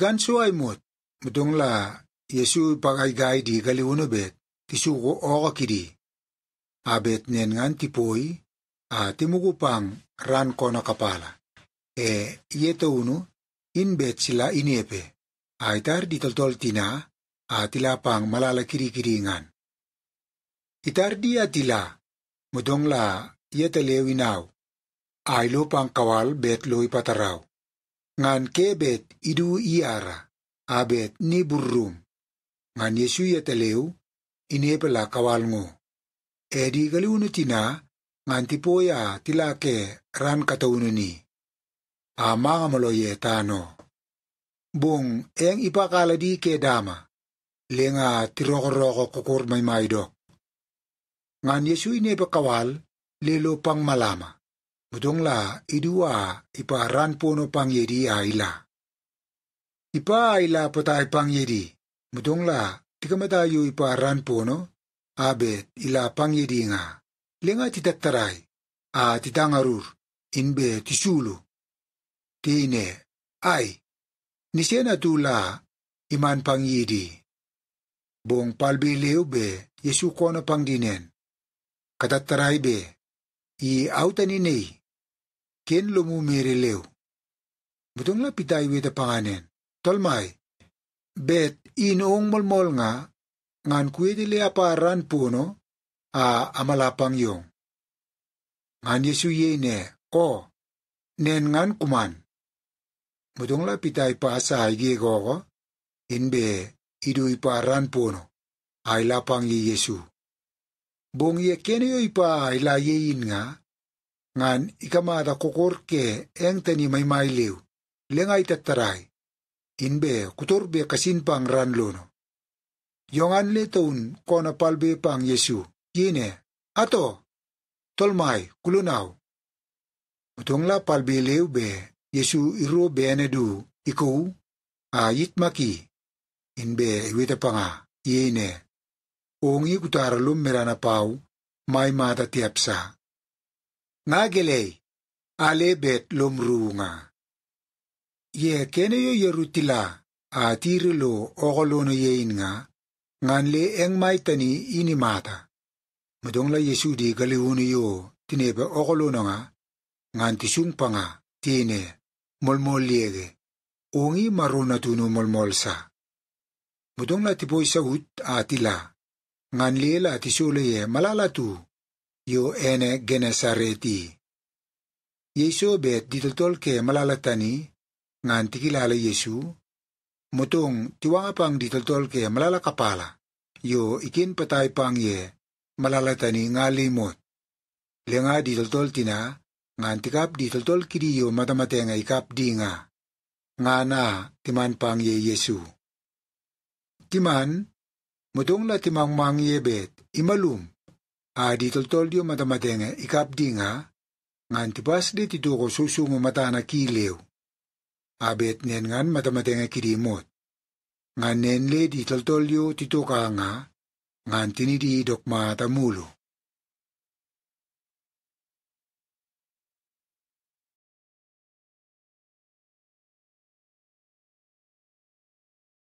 kan chuai mot mudong la yesu pakai gai di gali uno bet tisu go oga kidi abet nen ngan tipoi a timugu pang ran kono kapala e yeto uno in bet sila inepe aitar di tol-tol tina a tila pang malala kiri kiri ngan itar dia tila mudong la yeta lewinaw ailo pang kawal bet loi pataraw ngan kebet idu iara abet ni burrum ngan yesu yetelew inepela kawal ngo edi galiunu tina ngan tipoya tilake ran kataununi ama ngamalo yetano bong eng ipakala di ke dama lenga tirokoroko kukur may maidok ngan yesu inepakawal lelo pang malama budongla idua ipa ranpono pangyedi aila. Ipa aila patai pangyedi, budongla yu ipa pono, abet ila pangyedi nga, lenga terai, a titangarur, inbe tisulu. Tine, ai, nisena tula iman pangyedi. Bong palbe leo be, Yesu kono pangdinen. terai be, i nei, ken lumu mereleu. Butong la pitay wita panganen. Tolmay, bet inong molmol nga, ngan kuwede apa aran puno, a amalapang yung. Ngan Yesu yene, o, nen ngan kuman. Butong la pitay pa asahay gigoko, inbe, idu iparan puno, ay lapang ye Yesu. Bong ye kene yo ipa ay la ye in nga, ngan ikamada kokorke eng tani may mailiw, lengay tataray, inbe kuturbe kasin pang ranlono. Yongan litaun kona palbe pang Yesu, yine, ato, tolmay, kulunaw. Utongla palbe lew be, Yesu iro benedu, ikaw, ayit maki, inbe iwita pa nga, yine, ungi kutaralum merana pau, may mata tiapsa. nga gele ale bet lumru nga ye kene yo a tirlo ogolono ye nga nganle eng mai tani mudongla yesu di yo tine be nga ngan ti tine molmol ongi maruna tunu mudongla ti boisa ut atila nganle la ti sule ene Genesareti. Yesu bet ditutol ke malalatani nganti tikilala Yesu. Mutung tiwang apang ditutol ke malalakapala. Yo ikin patay pang ye malalatani nga limot. Lenga ditutol tina ngan tikap ditutol kiriyo matamate nga ikap di nga. Nga na timan pang ye Yesu. Timan, mutung la timang mang ye bet imalum A di mata matamatenga ikap nga, ngan pas di tituko mo mata na kilew. Abet nen ngan matamatenga kirimot. Ngan nenle di toltolyo tituka nga, ngan tinidi dokma tamulo.